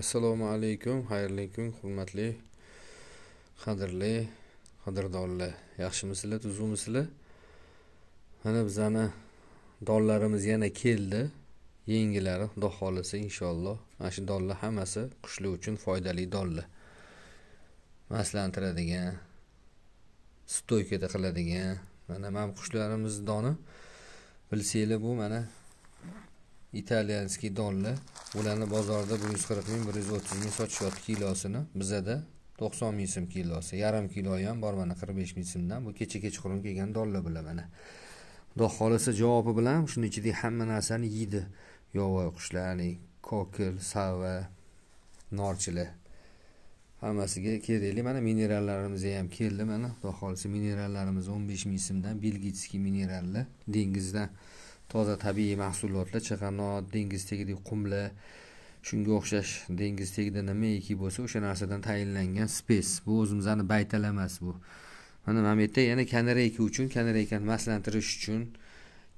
assalomu alaykum xayrli kun hurmatli qadrli qadrdonlar yaxshimisizlar tuzukmisizlar mana bizani donlarimiz yana keldi yengilari xudo xohlasa inshaalloh mana shu donlar hammasi qushlar uchun foydali donlar maslantiradigan stoykada qiladigan mana mana bu qushlarimiz doni bilsanglar bu mana italyanskiy donli ularni bozorda bir yuz qirq ming bir yuz o'ttiz ming sotishyapti kilosini bizada to'qson ming so'm kilosi yarim kilo ham bor mana qirq besh ming so'mdan bu kecha kechqurun kelgan donlar bilan mana xudo xohlasa javobi bilan shuni ichida hamma narsani yeydi yovvoyi qushlar kokil sava norchilar hammasiga kerakli mana minerallarimiz ham keldi mana xudo xohlasa minerallarimiz o'n besh ming so'mdan belgitskiy minerallar dengizdan toza tabiiy mahsulotlar chig'anoq dengiz tagidagi qumlar shunga o'xshash dengiz tagida nimaiki bo'lsa o'sha narsadan tayinlangan spes bu o'zimizni baytal emas bu mana mana bu yerda yana kanareyka uchun kanareykani maslantirish uchun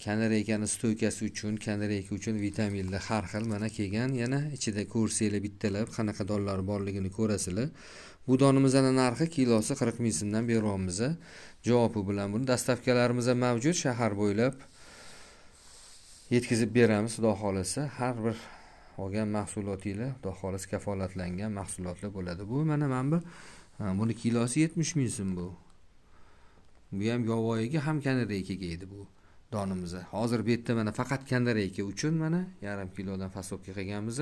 kanareykani stoykasi uchun kanareyka uchun vitaminlar har xil mana kelgan yana ichida ko'rsanglar bittalab qanaqa donlari borligini ko'rasizlar bu donimizni narxi kilosi qirq ming so'mdan beryapmiz javobi bilan buni dastavkalarimiz mavjud shahar bo'ylab yetkazib beramiz xudo xohlasa har bir olgan mahsulotinglar xudo xohlasa kafolatlangan mahsulotlar bo'ladi bu mana mana bu buni kilosi yetmish ming so'm bu bu ham yovvoyiga ham kanareykaga edi bu donimiz hozir bu yerda mana faqat kanareyka uchun mana yarim kilodan fasovka qilganmiz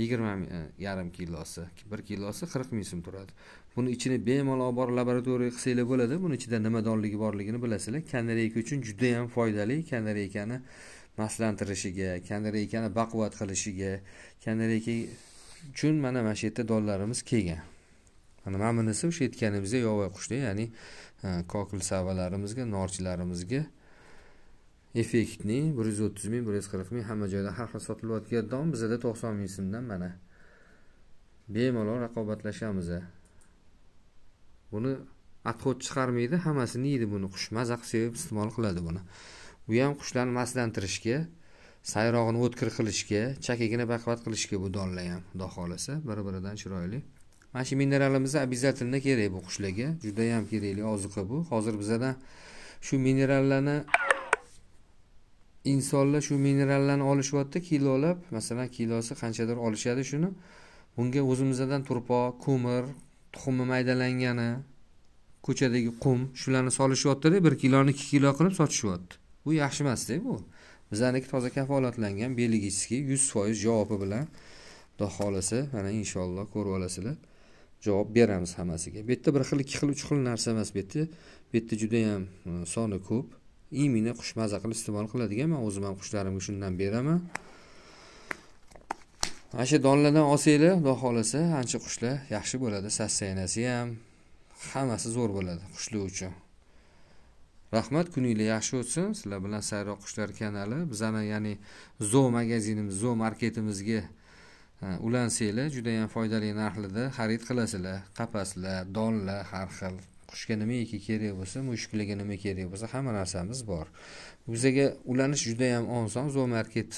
yigirma e, yarim kilosi bir kilosi qirq ming so'm turadi buni ichini bemalol borib laboratoriya qilsanglar bo'ladi buni ichida nima donligi borligini bilasizlar kanareyka uchun judayam foydali kanareykani maslantirishiga kanareykani baquvvat qilishiga kanareyka uchun mana mana shu yerda dollarimiz kelgan mana mana bunisi o'sha aytganimizdek yovvoyi qushda ya'ni kokil savalarimizga norchilarimizga effektni bir yuz o'ttiz ming bir yuz qirq ming hamma joyda har xil sotilayotgan don bizada to'qson ming so'mdan mana bemalol raqobatlashamiz buni отход chiqarmaydi hammasini yeydi buni qush maza qilib sevib iste'mol qiladi buni bu ham qushlarni mastlantirishga sayrog'ini o'tkir qilishga chakagini baquvvat qilishga bu donlar ham xudo xohlasa bir biridan chiroyli mana shu mineralimiz обязательно kerak bu qushlarga judayam kerakli oziqa bu hozir bizada shu minerallarni insonlar shu minerallarni olishyapti kilolab masalan kilosi qanchadir olishadi shuni bunga o'zimizdan turpoq ko'mir tuxumi maydalangani ko'chadagi qum shularni solishyaptida bir kiloni ikki kilo qilib sotishyapti bu yaxshi emasda bu bizlarniki toza kafolatlangan belgisiga yuz foiz javobi bilan xudo xohlasa mana inshaalloh ko'rib olasizlar javob beramiz hammasiga bu yerda bir xil ikki xil uch xil narsa emas bu yerda bu yerda judayam e, soni ko'p imini qush maza qilib iste'mol qiladigan man o'zim ham qushlarimga shundan beraman mana shu donlardan olsanglar xudo xohlasa ancha qushlar yaxshi bo'ladi sassaynasi ham hammasi zo'r bo'ladi qushlar uchun rahmat kuninglar yaxshi o'tsin sizlar bilan sayro qushlar kanali bizani ya'ni zo magazinimiz zo marketimizga e, ulansanglar judayam foydali narxlarda xarid qilasizlar qapaslar donlar har xil qushga nimaiki kerak bo'lsa mushuklarga nima kerak bo'lsa hamma narsamiz bor bizaga ulanish judayam oson zo market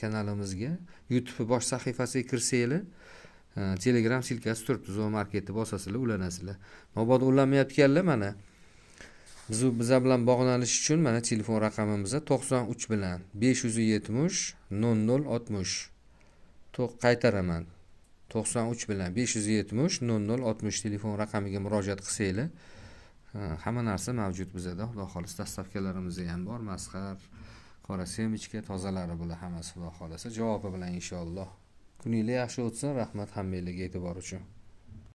kanalimizga youtube bosh sahifasiga kirsanglar e, telegram silkasi turibdi zo marketni bosasizlar ulanasizlar mabodo ulanmayotganlar mana bizu biza bilan bog'lanish uchun mana telefon raqamimiz to'qson uch bilan besh yuz yetmish nol nol oltmish qaytaraman to'qson uch bilan besh yuz yetmish nol nol oltmish telefon raqamiga murojaat qilsanglar hamma narsa mavjud bizada xudo xohlasa dastavkalarimizda ham bor masxar qora semichka tozalari bular hammasi xudo xohlasa javobi bilan inshaalloh kuninglar yaxshi o'tsin rahmat hammanglarga e'tibor uchun